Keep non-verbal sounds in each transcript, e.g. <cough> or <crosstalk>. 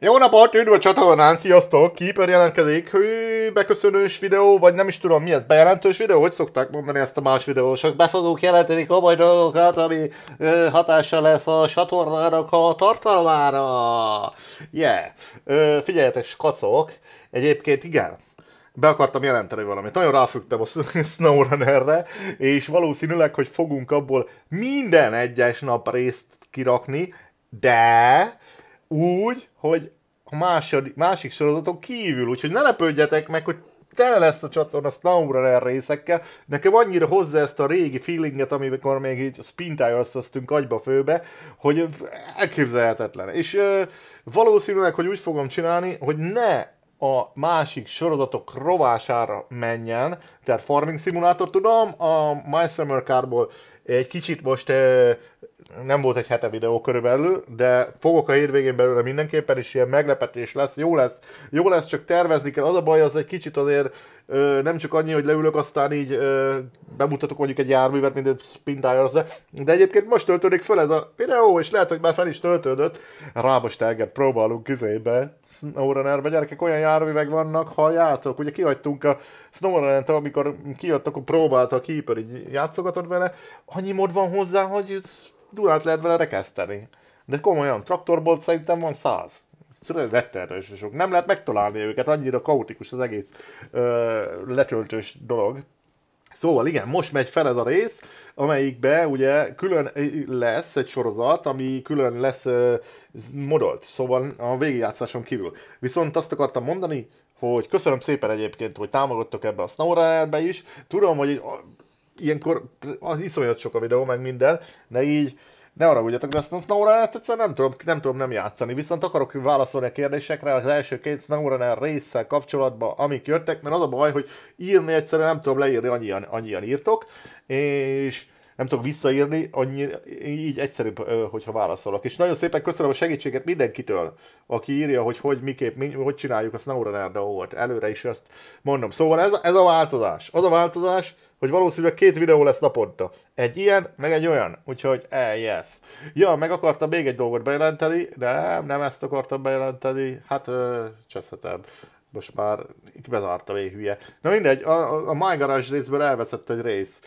Jó napot, üdv a csatornán, sziasztok! Keeper jelentkezik, hű, beköszönős videó, vagy nem is tudom mi ez, bejelentős videó, hogy szokták mondani ezt a más videósok. Be jelentenik jelenteni komoly dolgokat, ami ö, hatása lesz a csatornának a tartalmára. Yeah! Ö, figyeljetek, skacok! egyébként igen, be akartam jelenteni valamit. Nagyon ráfügtem a <laughs> SnowRunnerre, és valószínűleg, hogy fogunk abból minden egyes nap részt kirakni, de úgy, hogy a második, másik sorozaton kívül, úgyhogy ne lepődjetek meg, hogy tele lesz a csatorna Snow Runner részekkel. Nekem annyira hozzá ezt a régi feelinget, amikor még így a spin-t spintájasztoztunk agyba főbe, hogy elképzelhetetlen. És ö, valószínűleg, hogy úgy fogom csinálni, hogy ne a másik sorozatok rovására menjen, tehát Farming Simulator tudom, a My Summer Carból egy kicsit most nem volt egy hete videó körülbelül, de fogok a hétvégén belőle mindenképpen, is ilyen meglepetés lesz, jó lesz, jó lesz, csak tervezni kell. Az a baj, az egy kicsit azért nem csak annyi, hogy leülök, aztán így bemutatok mondjuk egy járművet, mint egy spin tires de egyébként most töltődik fel ez a videó, és lehet, hogy már fel is töltődött. Rábos tenger próbálunk SnowRunner-be, Gyerekek, olyan járművek vannak, halljátok. Ugye kihagytunk a snowrunner amikor kijött, akkor próbálta a Keeper, így játszogatod vele. Annyi mod van hozzá, hogy durát lehet vele rekeszteni. De komolyan, traktorból szerintem van száz. Ez rettenetesen sok. Nem lehet megtalálni őket, annyira kaotikus az egész ö, letöltős dolog. Szóval igen, most megy fel ez a rész, amelyikbe ugye külön lesz egy sorozat, ami külön lesz uh, modolt, szóval a végigjátszáson kívül. Viszont azt akartam mondani, hogy köszönöm szépen egyébként, hogy támogattok ebbe a be is. Tudom, hogy ilyenkor az iszonyat sok a videó, meg minden, de így ne arra ugyatok, de azt a SnowRunner-t egyszerűen nem tudom, nem tudom nem játszani, viszont akarok válaszolni a kérdésekre az első két SnowRunner résszel kapcsolatban, amik jöttek, mert az a baj, hogy írni egyszerűen nem tudom leírni, annyian, annyian írtok, és nem tudok visszaírni, annyi, így egyszerűbb, hogyha válaszolok. És nagyon szépen köszönöm a segítséget mindenkitől, aki írja, hogy hogy, miképp, mi, hogy csináljuk a SnowRunner-re volt. Előre is azt mondom. Szóval ez, ez a változás. Az a változás, hogy valószínűleg két videó lesz naponta. Egy ilyen, meg egy olyan. Úgyhogy, eh, yes. Ja, meg akartam még egy dolgot bejelenteni. Nem, nem ezt akartam bejelenteni. Hát, cseszhetem. Most már bezártam én hülye. Na mindegy, a, a My Garage részből elveszett egy rész.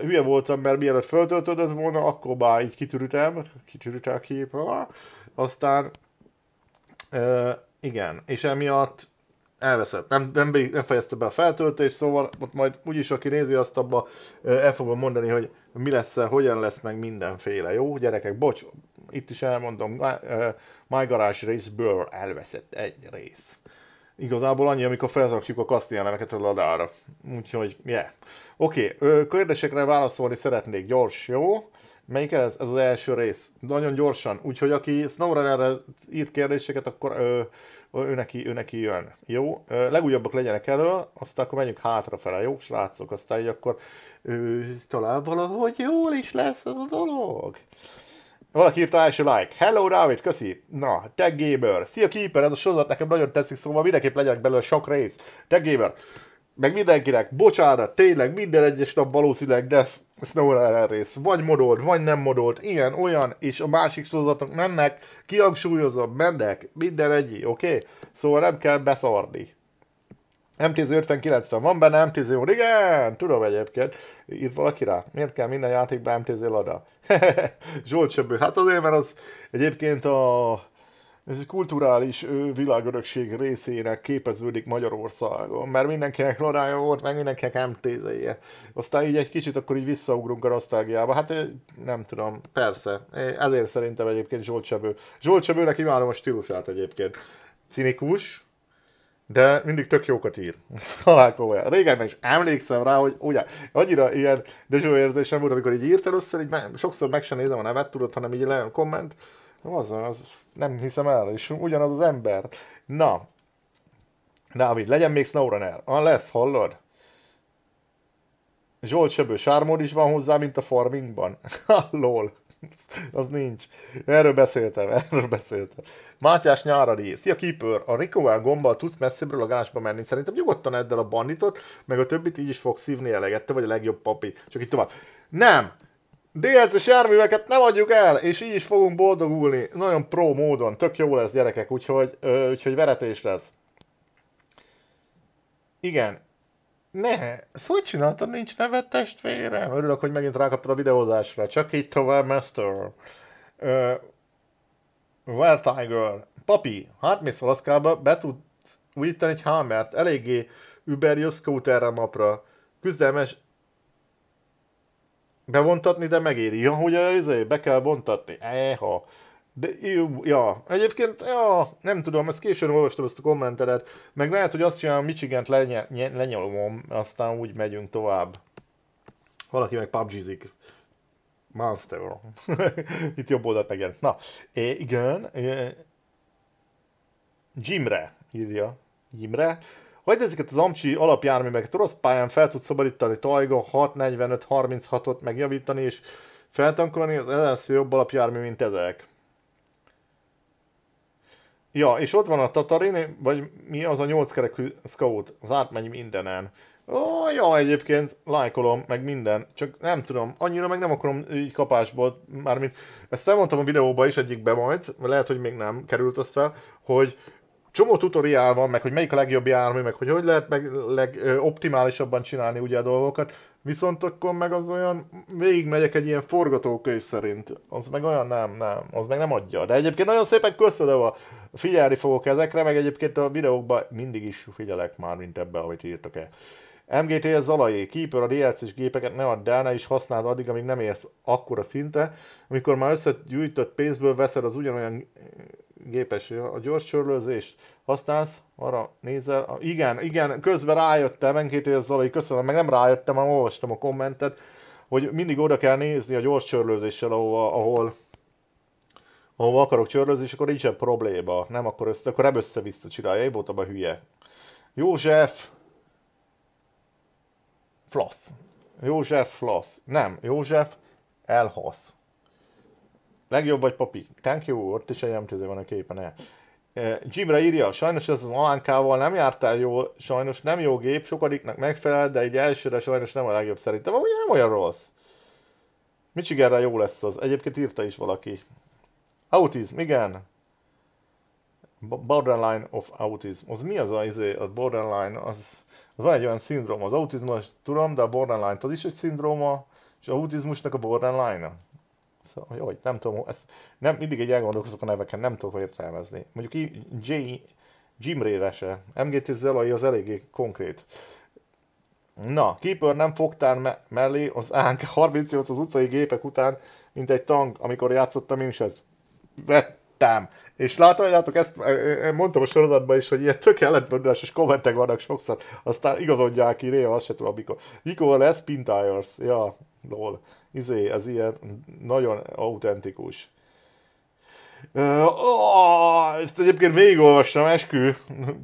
hülye voltam, mert mielőtt feltöltődött volna, akkor már így kitürütem. Kitürütem kép. Aztán, igen, és emiatt elveszett. Nem, nem, nem fejezte be a feltöltést, szóval ott majd úgyis aki nézi azt abba, el fogom mondani, hogy mi lesz, hogyan lesz meg mindenféle. Jó, gyerekek, bocs, itt is elmondom, My Garage race elveszett egy rész. Igazából annyi, amikor felrakjuk a kasztia elemeket a ladára. Úgyhogy, yeah. Oké, okay, kérdésekre válaszolni szeretnék, gyors, jó? Melyik ez? Ez az első rész. Nagyon gyorsan. Úgyhogy aki SnowRunnerre írt kérdéseket, akkor ö, ő neki, ő neki jön. Jó, legújabbak legyenek elő, aztán akkor menjünk hátrafele, jó, srácok, aztán így akkor ő, talán valahogy jól is lesz ez a dolog. Valaki írta első like. Hello David, köszi. Na, Tag Gamer. Szia Keeper, ez a sorozat nekem nagyon tetszik, szóval mindenképp legyenek belőle sok rész. Tag Gamer meg mindenkinek, bocsánat, tényleg minden egyes nap valószínűleg lesz Snowrunner rész. Vagy modolt, vagy nem modolt, ilyen, olyan, és a másik sorozatok mennek, kihangsúlyozom, mennek, minden egyé, oké? Okay? Szóval nem kell beszarni. MTZ 5090 van benne, m úr, igen, tudom egyébként. Írt valaki rá, miért kell minden játékban MTZ lada? <laughs> Zsolt Söbő, hát azért, mert az egyébként a ez egy kulturális világörökség részének képeződik Magyarországon, mert mindenkinek lorája volt, meg mindenkinek MTZ-je. Aztán így egy kicsit akkor így visszaugrunk a rasztágiába. Hát nem tudom, persze. Ezért szerintem egyébként Zsolt Sebő. Zsolt Sebőnek imádom a stílusát egyébként. Cinikus, de mindig tök jókat ír. <laughs> Találkozója. Régen is emlékszem rá, hogy ugye, annyira ilyen dezső érzésem volt, amikor így írt először, így sokszor meg sem nézem a nevet, tudod, hanem így lejön komment. Az, az nem hiszem el, és ugyanaz az ember. Na, Dávid, legyen még SnowRunner. Ah, lesz, hallod? Zsolt Söbő, sármód is van hozzá, mint a farmingban. <laughs> Ah, lol. Az nincs. Erről beszéltem, <laughs> erről beszéltem. Mátyás Nyáradi. Szia Keeper, a Recover gombbal tudsz messzebbről a gázsba menni. Szerintem nyugodtan eddel a banditot, meg a többit így is fog szívni eleget, te vagy a legjobb papi. Csak itt tovább. Nem! DLC-s járműveket nem adjuk el, és így is fogunk boldogulni. Nagyon pro módon, tök jó lesz gyerekek, úgyhogy, ö, úgyhogy veretés lesz. Igen. Ne, ezt hogy csináltad, nincs neved testvérem? Örülök, hogy megint rákaptad a videózásra. Csak így tovább, master. Ö, well, Tiger. Papi, hát mész Alaszkába, be tudsz újítani egy hámert. Eléggé jó scooterre mapra. Küzdelmes bevontatni, de megéri. Ja, hogy izé, be kell vontatni. Eha. De, ja, egyébként, ja, nem tudom, ezt későn olvastam ezt a kommentet, meg lehet, hogy azt csinálom, Michigant lenye, lenyolom, aztán úgy megyünk tovább. Valaki meg pubg Monster. <laughs> Itt jobb oldalt megjelent. Na, é, igen, é, Jimre írja. Jimre. Hogy ezeket az amcsi alapjárműveket rossz pályán fel tud szabadítani Tajga 645-36-ot megjavítani és feltankolni, az ellenször jobb alapjármű, mint ezek. Ja, és ott van a Tatarin, vagy mi az a kerekű Scout, az átmegy mindenen. Ó, ja, egyébként lájkolom, meg minden, csak nem tudom, annyira meg nem akarom így kapásból, mármint ezt elmondtam a videóban is egyikbe majd, lehet, hogy még nem került azt fel, hogy csomó tutoriál van, meg hogy melyik a legjobb jármű, meg hogy hogy lehet meg legoptimálisabban csinálni ugye a dolgokat, viszont akkor meg az olyan, végigmegyek egy ilyen forgatókönyv szerint, az meg olyan nem, nem, az meg nem adja. De egyébként nagyon szépen köszönöm, a figyelni fogok ezekre, meg egyébként a videókban mindig is figyelek már, mint ebbe, amit írtok el. MGT Zalai, Keeper a DLC-s gépeket ne add el, ne is használd addig, amíg nem érsz akkora szinte, amikor már összegyűjtött pénzből veszed az ugyanolyan gépes, a gyors csörlőzést használsz, arra nézel, igen, igen, közben rájöttem, Enkét Zalai, köszönöm, meg nem rájöttem, hanem olvastam a kommentet, hogy mindig oda kell nézni a gyors csörlőzéssel, ahol, ahol, ahova akarok csörlőzni, és akkor nincsen probléma, nem akkor össze, akkor nem össze-vissza csinálja, én voltam a hülye. József, Flasz. József Flasz. Nem, József Elhasz. Legjobb vagy papi. Thank you, ott is egy MTZ van a képen el. E, Jimre írja, sajnos ez az alánk nem jártál jól, sajnos nem jó gép, sokadiknak megfelel, de egy elsőre sajnos nem a legjobb szerintem, Ugye nem olyan rossz. Michiganre jó lesz az. Egyébként írta is valaki. Autism, igen. Borderline of autism. Az mi az a, izé, a borderline? Az, az van egy olyan szindróma. Az autizmus tudom, de a borderline az is egy szindróma, és az autizmusnak a borderline-a. Szóval, hogy, hogy nem tudom, ezt nem, mindig egy elgondolkozok a neveken, nem tudok értelmezni. Mondjuk így J, Jimrére se. MGT Zelai az eléggé konkrét. Na, Keeper nem fogtál me- mellé az ánk 38 az utcai gépek után, mint egy tank, amikor játszottam én is ezt. Vett láttam. És látjátok, ezt mondtam a sorozatban is, hogy ilyen tökéletes és kommentek vannak sokszor, aztán igazodják ki, Réa, azt se tudom, mikor. Mikor lesz Pintires? Ja, lol. Izé, ez ilyen nagyon autentikus. Oh, ezt egyébként végigolvastam, eskü,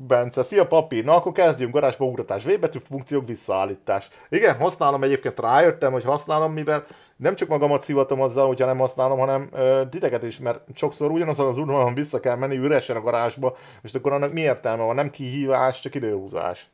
Bence. Szia papír, na akkor kezdjünk, garázsba ugratás, v funkciók visszaállítás. Igen, használom egyébként, rájöttem, hogy használom, mivel nem csak magamat szivatom azzal, hogyha nem használom, hanem ö, titeket is, mert sokszor ugyanazon az udvaron vissza kell menni üresen a garázsba, és akkor annak mi értelme van, nem kihívás, csak időhúzás.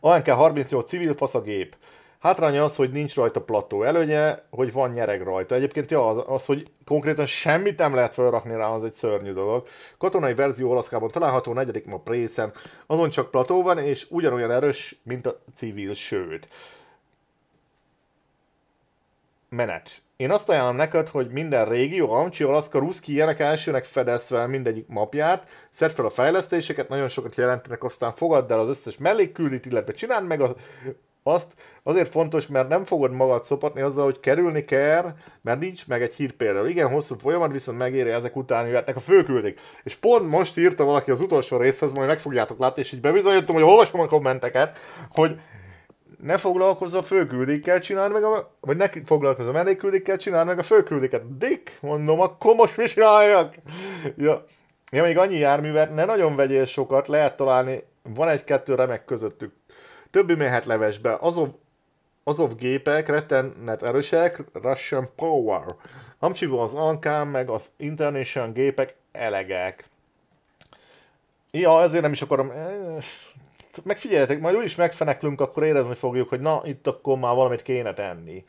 ANK 38 civil fasz a gép. Hátránya az, hogy nincs rajta plató. Előnye, hogy van nyereg rajta. Egyébként ja, az, az, hogy konkrétan semmit nem lehet felrakni rá, az egy szörnyű dolog. Katonai verzió Olaszkában található, negyedik ma részen, Azon csak plató van, és ugyanolyan erős, mint a civil, sőt. Menet. Én azt ajánlom neked, hogy minden régió, Amcsi, Olaszka, Ruszki ilyenek elsőnek fedez fel mindegyik mapját, szedd fel a fejlesztéseket, nagyon sokat jelentenek, aztán fogadd el az összes mellékküldit, illetve csináld meg a azt azért fontos, mert nem fogod magad szopatni azzal, hogy kerülni kell, mert nincs meg egy hír például. Igen, hosszú folyamat, viszont megéri ezek után hogy a főküldik. És pont most írta valaki az utolsó részhez, majd meg fogjátok látni, és így bebizonyítom, hogy olvasom a kommenteket, hogy ne foglalkozz a főküldikkel, csináld meg a... Vagy ne foglalkozz a menéküldikkel, csináld meg a főküldiket. Dick, mondom, akkor most mi csináljak? ja. ja, még annyi járművet ne nagyon vegyél sokat, lehet találni, van egy-kettő remek közöttük Többi mehet levesbe. azok azon gépek rettenet erősek, Russian Power. Hamcsiból az Ankám, meg az International gépek elegek. Ja, ezért nem is akarom... Eh, megfigyeljetek, majd úgy is megfeneklünk, akkor érezni fogjuk, hogy na, itt akkor már valamit kéne tenni.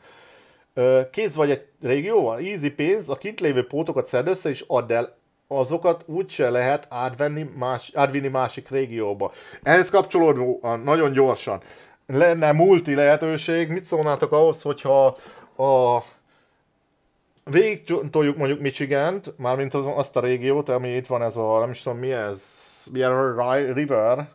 Kéz vagy egy régióval, easy pénz, a kint lévő pótokat szed össze és add el azokat úgyse lehet átvenni más, átvinni másik régióba. Ehhez kapcsolódóan, nagyon gyorsan, lenne multi lehetőség, mit szólnátok ahhoz, hogyha a végig toljuk mondjuk michigan mármint az, azt a régiót, ami itt van ez a, nem is tudom mi ez, River,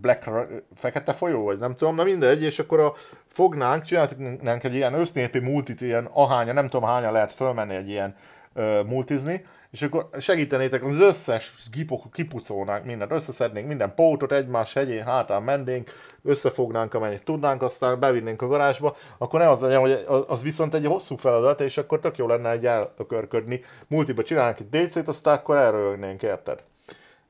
Black, fekete folyó, vagy nem tudom, na mindegy, és akkor a, fognánk, csináltunk egy ilyen össznépi multit, ilyen ahánya, nem tudom hányan lehet fölmenni egy ilyen ö, multizni, és akkor segítenétek az összes gipok, kipucolnánk mindent, összeszednénk minden pótot, egymás hegyén hátán mennénk, összefognánk amennyit tudnánk, aztán bevinnénk a garázsba, akkor ne az legyen, hogy az viszont egy hosszú feladat, és akkor tök jó lenne egy elökörködni. Multiba csinálnánk egy DC-t, aztán akkor elrögnénk, érted?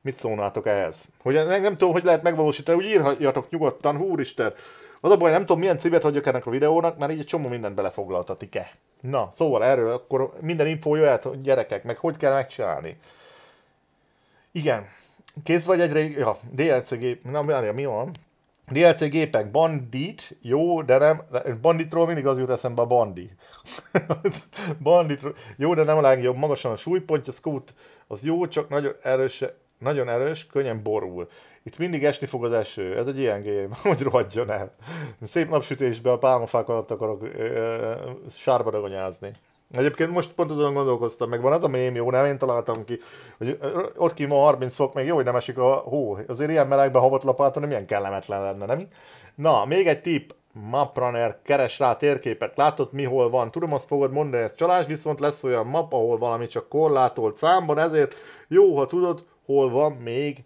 Mit szólnátok ehhez? Hogy nem tudom, hogy lehet megvalósítani, úgy írhatjatok nyugodtan, húristen, az a baj, nem tudom, milyen címet adjak ennek a videónak, mert így egy csomó mindent belefoglaltatik-e. Na, szóval erről akkor minden infó jöhet, gyerekek, meg hogy kell megcsinálni. Igen, kész vagy egy régi, ja, DLC gép, nem, várja, mi van? DLC gépek, bandit, jó, de nem, banditról mindig az jut eszembe a bandi. <laughs> banditról, jó, de nem a legjobb, magasan a súlypontja, scoot, az jó, csak nagyon erőse, nagyon erős, könnyen borul. Itt mindig esni fog az eső, ez egy ilyen game, <laughs> hogy rohadjon el. Szép napsütésben a pálmafák alatt akarok sárba dagonyázni. Egyébként most pont azon gondolkoztam, meg van az a mém, jó, nem én találtam ki, hogy ott ki ma 30 fok, még jó, hogy nem esik a hó. Azért ilyen melegbe havot lapáton milyen kellemetlen lenne, nem? Na, még egy tip: Mapraner, keres rá térképet, látod mi hol van, tudom azt fogod mondani, ez csalás, viszont lesz olyan map, ahol valami csak korlátolt számban, ezért jó, ha tudod, hol van még,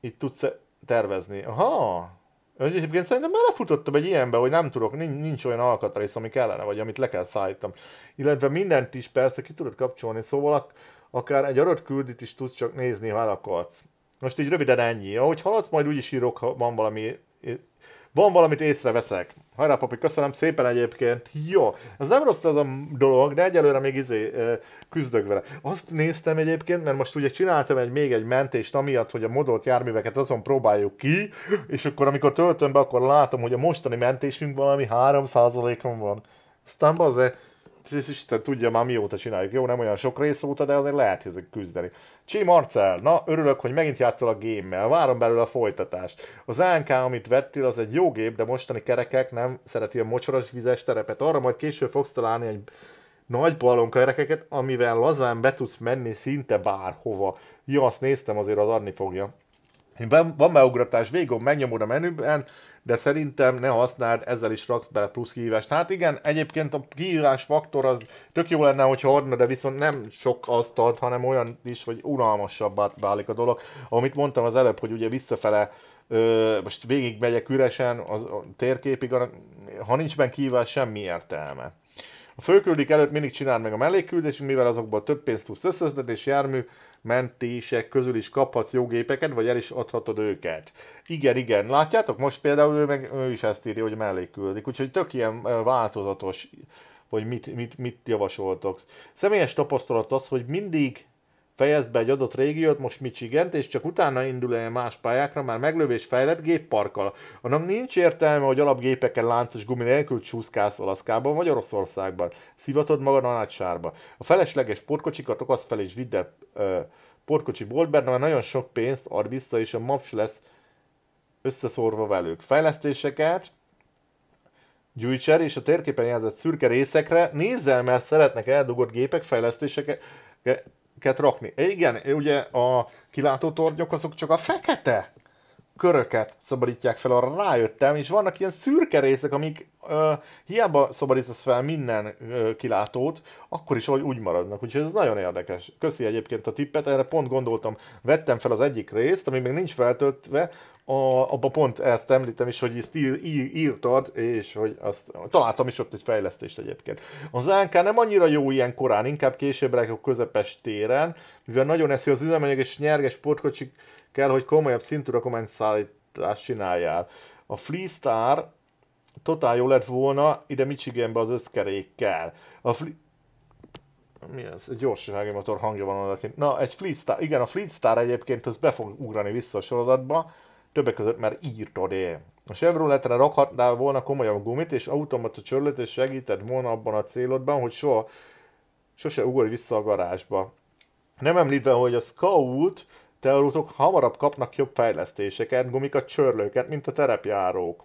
itt tudsz tervezni. Aha! Egyébként szerintem belefutottam egy ilyenbe, hogy nem tudok, nincs, nincs olyan alkatrész, ami kellene, vagy amit le kell szállítam. Illetve mindent is persze ki tudod kapcsolni, szóval ak- akár egy adott küldit is tudsz csak nézni, ha el akarsz. Most így röviden ennyi. Ahogy haladsz, majd úgyis írok, ha van valami van valamit észreveszek. Hajrá, papi, köszönöm szépen egyébként. Jó, ez nem rossz az a dolog, de egyelőre még izé küzdök vele. Azt néztem egyébként, mert most ugye csináltam egy, még egy mentést, amiatt, hogy a modolt járműveket azon próbáljuk ki, és akkor amikor töltöm be, akkor látom, hogy a mostani mentésünk valami 3%-on van. Aztán e ez is, Isten tudja már mióta csináljuk, jó, nem olyan sok rész óta, de azért lehet ezek küzdeni. Csi Marcel, na örülök, hogy megint játszol a gémmel, várom belőle a folytatást. Az ANK, amit vettél, az egy jó gép, de mostani kerekek nem szereti a mocsoros vizes terepet. Arra majd később fogsz találni egy nagy balon kerekeket, amivel lazán be tudsz menni szinte bárhova. Ja, azt néztem, azért az adni fogja. Van, van beugratás végig, megnyomod a menüben, de szerintem ne használd, ezzel is raksz bele plusz kihívást. Hát igen, egyébként a kihívás faktor az tök jó lenne, hogyha adna, de viszont nem sok azt ad, hanem olyan is, hogy unalmasabbá válik a dolog. Amit mondtam az előbb, hogy ugye visszafele ö, most végig megyek üresen az, a térképig, ha nincs benne kihívás, semmi értelme. A főküldik előtt mindig csináld meg a mellékküldés, mivel azokból több pénzt tudsz összeszedni, és jármű mentések közül is kaphatsz jógépeket, vagy el is adhatod őket. Igen, igen, látjátok, most például ő, meg, ő is ezt írja, hogy mellé küldik, úgyhogy tök ilyen változatos, hogy mit, mit, mit javasoltok. Személyes tapasztalat az, hogy mindig fejezd be egy adott régiót, most Michigant, és csak utána indul el más pályákra, már meglövés fejlett gépparkkal. Annak nincs értelme, hogy alapgépeken láncos gumi nélkül csúszkálsz Alaszkában vagy Oroszországban. Szivatod magad a nagy sárba. A felesleges portkocsikat okasz fel és vidd el euh, portkocsi boltbe, mert nagyon sok pénzt ad vissza, és a maps lesz összeszórva velük. Fejlesztéseket gyűjts el, és a térképen jelzett szürke részekre nézzel, mert szeretnek eldugott gépek fejlesztéseket rakni. E igen, ugye a kilátótornyok azok csak a fekete köröket szabadítják fel, arra rájöttem, és vannak ilyen szürke részek, amik ö, hiába szabadítasz fel minden ö, kilátót, akkor is úgy maradnak, úgyhogy ez nagyon érdekes. Köszi egyébként a tippet, erre pont gondoltam, vettem fel az egyik részt, ami még nincs feltöltve, a, abba pont ezt említem is, hogy ezt ír, ír, írtad, és hogy azt találtam is ott egy fejlesztést egyébként. Az ANK nem annyira jó ilyen korán, inkább később a közepes téren, mivel nagyon eszi az üzemanyag és nyerges sportkocsik kell, hogy komolyabb szintű dokumentszállítást csináljál. A Freestar totál jó lett volna ide Michiganbe az összkerékkel. A fli- mi ez? Egy gyorsasági motor hangja van odakint. Na, egy Star, igen, a Star egyébként az be fog ugrani vissza a sorozatba, Többek között már írtad -e. A Chevroletre rakhatnál volna komolyabb gumit és automata csörlőt, és segített volna abban a célodban, hogy soha, sose ugorj vissza a garázsba. Nem említve, hogy a Scout teorótok hamarabb kapnak jobb fejlesztéseket, gumikat, csörlőket, mint a terepjárók.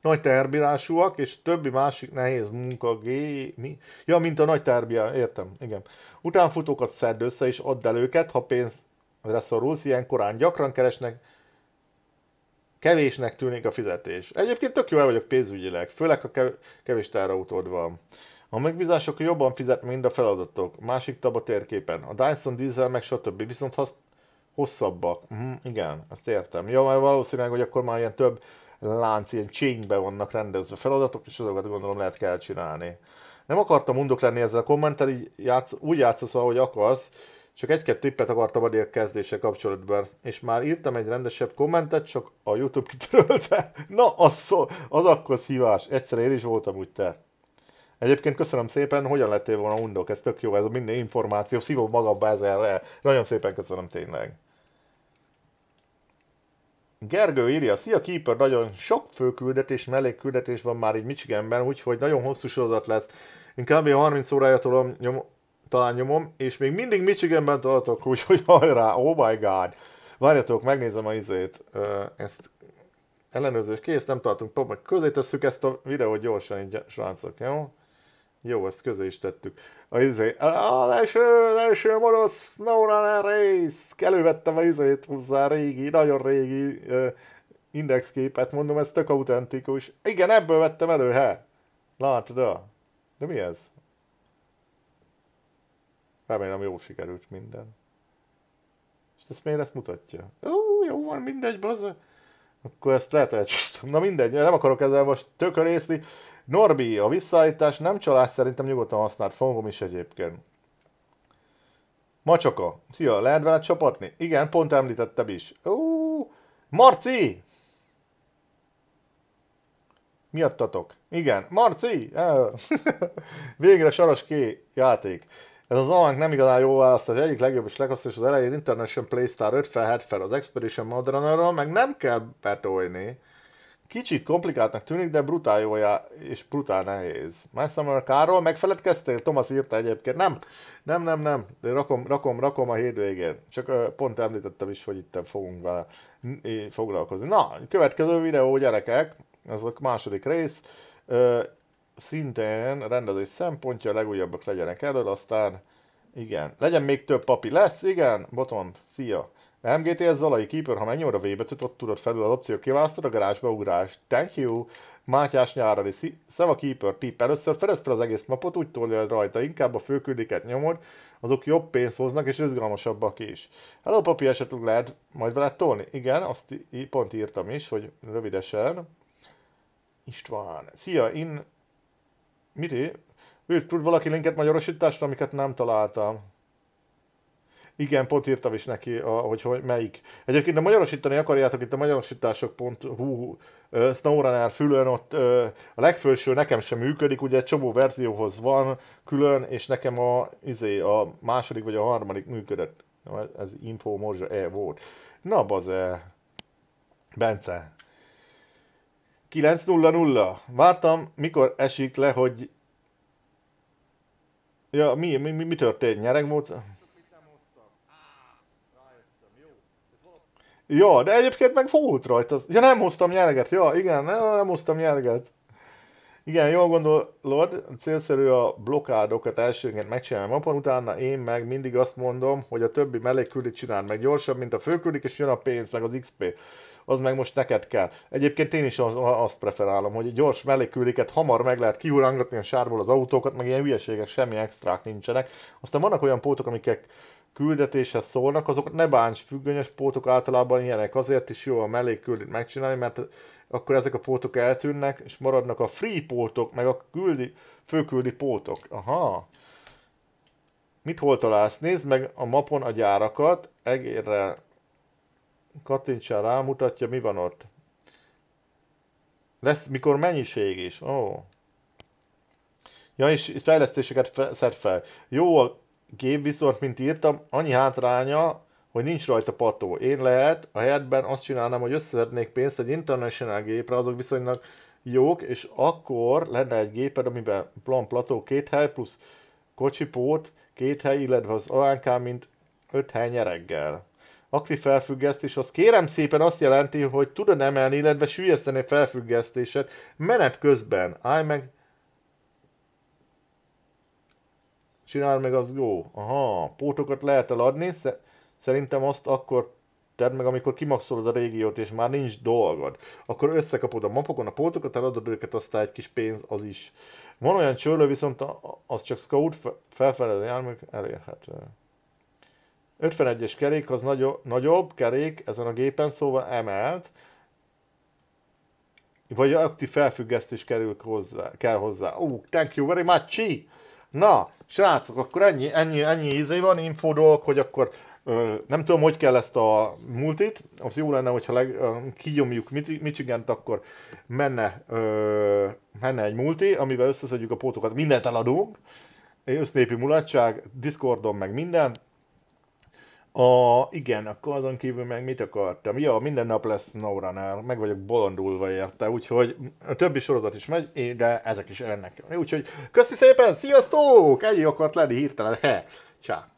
Nagy terbírásúak, és többi másik nehéz munka, gé, mi? Ja, mint a nagy terbia, értem, igen. Utánfutókat szedd össze és add el őket, ha pénzre szorulsz, ilyen korán gyakran keresnek kevésnek tűnik a fizetés. Egyébként tök jó el vagyok pénzügyileg, főleg ha kevés tárautód van. A megbízások jobban fizet, mint a feladatok. Másik tab a térképen. A Dyson Diesel meg stb. Viszont hasz, hosszabbak. Mm, igen, ezt értem. Jó, mert valószínűleg, hogy akkor már ilyen több lánc, ilyen chainbe vannak rendezve feladatok, és azokat gondolom lehet kell csinálni. Nem akartam undok lenni ezzel a kommentel, így játsz, úgy játszasz, ahogy akarsz, csak egy-két tippet akartam adni a kezdése kapcsolatban, és már írtam egy rendesebb kommentet, csak a YouTube kitörölte. <laughs> Na, az, szó, az akkor szívás. Egyszer én is voltam úgy te. Egyébként köszönöm szépen, hogyan lettél volna undok, ez tök jó, ez a minden információ, szívom magamba ezerre. Nagyon szépen köszönöm tényleg. Gergő írja, szia Keeper, nagyon sok főküldetés, mellékküldetés van már így Michiganben, úgyhogy nagyon hosszú sorozat lesz. Én kb. 30 órája tolom nyom, talán nyomom, és még mindig Michiganben tartok, úgyhogy hajrá, oh my god. Várjatok, megnézem a izét, ezt ellenőrzés kész, nem tartunk problémát. Közé tesszük ezt a videót gyorsan, így srácok, jó? Jó, ezt közé is tettük. A izé, az első, az első morosz SnowRunner Race! Elővettem a izét hozzá régi, nagyon régi uh, indexképet, mondom, ez tök autentikus. Igen, ebből vettem elő, he! Látod, de mi ez? Remélem jó sikerült minden. És ezt miért ezt mutatja? Ó, jó van, mindegy, bazza. Akkor ezt lehet hogy... Na mindegy, nem akarok ezzel most tökörészni. Norbi, a visszaállítás nem csalás, szerintem nyugodtan használt fogom is egyébként. Macsoka, szia, lehet vele csapatni? Igen, pont említettem is. Ó, Marci! Miattatok? Igen, Marci! <laughs> Végre saras játék. Ez az alank nem igazán jó választás, egyik legjobb és leghosszabb, és az elején International Playstar 50 fel az Expedition Modern meg nem kell betolni. Kicsit komplikáltnak tűnik, de brutál jó já- és brutál nehéz. My Summer Carol, megfeledkeztél? Thomas írta egyébként. Nem, nem, nem, nem. De rakom, rakom, rakom a hétvégén. Csak uh, pont említettem is, hogy itt fogunk vele foglalkozni. Na, következő videó, gyerekek, a második rész szintén rendezés szempontja, legújabbak legyenek erről, aztán igen, legyen még több papi, lesz, igen, bottom, szia. MGTS Zalai Keeper, ha megnyomod a V betűt, ott tudod felül az opció, kiválasztod a garázsba ugrás. Thank you! Mátyás nyárali, Szava Keeper tip, Először fedezd fel az egész mapot, úgy tolja rajta, inkább a főküldiket nyomod, azok jobb pénzt hoznak és izgalmasabbak is. Hello papi esetleg lehet majd vele tolni? Igen, azt pont írtam is, hogy rövidesen. István. Szia, in Miré? Őt tud valaki linket magyarosításra, amiket nem találtam. Igen, pont írtam is neki, a, hogy, hogy melyik. Egyébként, de magyarosítani akarjátok itt a magyarosítások.hu SnowRunner fülön, ott ö, a legfőső nekem sem működik, ugye egy csomó verzióhoz van külön, és nekem a, izé, a második vagy a harmadik működött. Ez info morzsa e volt. Na, baze. Bence, 9.00. Vártam, mikor esik le, hogy... Ja, mi, mi, mi, mi történt? Nyereg volt? Ja, de egyébként meg volt rajta. Ja, nem hoztam nyereget. Ja, igen, nem, nem hoztam nyereget. Igen, jól gondolod, célszerű a blokkádokat elsőként megcsinálni a utána én meg mindig azt mondom, hogy a többi mellékküldit csináld meg gyorsabb, mint a főküldik, és jön a pénz, meg az XP az meg most neked kell. Egyébként én is az, azt preferálom, hogy gyors melléküléket hamar meg lehet kiurangatni a sárból az autókat, meg ilyen hülyeségek, semmi extrák nincsenek. Aztán vannak olyan pótok, amikek küldetéshez szólnak, azok ne bánts, függönyös pótok általában ilyenek. Azért is jó a melléküléket megcsinálni, mert akkor ezek a pótok eltűnnek, és maradnak a free pótok, meg a küldi, főküldi pótok. Aha. Mit hol találsz? Nézd meg a mapon a gyárakat, egérrel kattintsál, rámutatja, mi van ott. Lesz, mikor mennyiség is. Ó. Ja, és fejlesztéseket fe, szed fel. Jó a gép, viszont, mint írtam, annyi hátránya, hogy nincs rajta pató. Én lehet, a helyetben azt csinálnám, hogy összeszednék pénzt egy international gépre, azok viszonylag jók, és akkor lenne egy géped, amiben plan plató két hely, plusz kocsipót, két hely, illetve az ANK, mint öt hely nyereggel aktív felfüggesztés, az kérem szépen azt jelenti, hogy tudod emelni, illetve sűjeszteni a felfüggesztéset menet közben. Állj meg, csinál meg, az jó. Aha, pótokat lehet eladni, szerintem azt akkor tedd meg, amikor kimaxolod a régiót, és már nincs dolgod. Akkor összekapod a mapokon a pótokat, eladod őket, aztán egy kis pénz az is. Van olyan csörlő, viszont az csak scout felfelelő járműk elérhető. 51-es kerék az nagyobb, nagyobb kerék ezen a gépen, szóval emelt, vagy aktív felfüggesztés kerül hozzá, kell hozzá. Ó, uh, thank you very much, Na, srácok, akkor ennyi, ennyi, ennyi izé van, info dolog, hogy akkor ö, nem tudom, hogy kell ezt a multit, az jó lenne, hogyha leg, ö, kinyomjuk michigan akkor menne, ö, menne egy multi, amivel összeszedjük a pótokat, mindent eladunk, össznépi mulatság, Discordon meg minden, a, igen, akkor azon kívül meg mit akartam? Ja, minden nap lesz Nauranál, meg vagyok bolondulva érte, úgyhogy a többi sorozat is megy, de ezek is ennek. Úgyhogy köszi szépen, sziasztok! Ennyi akart lenni hirtelen, he! Csá!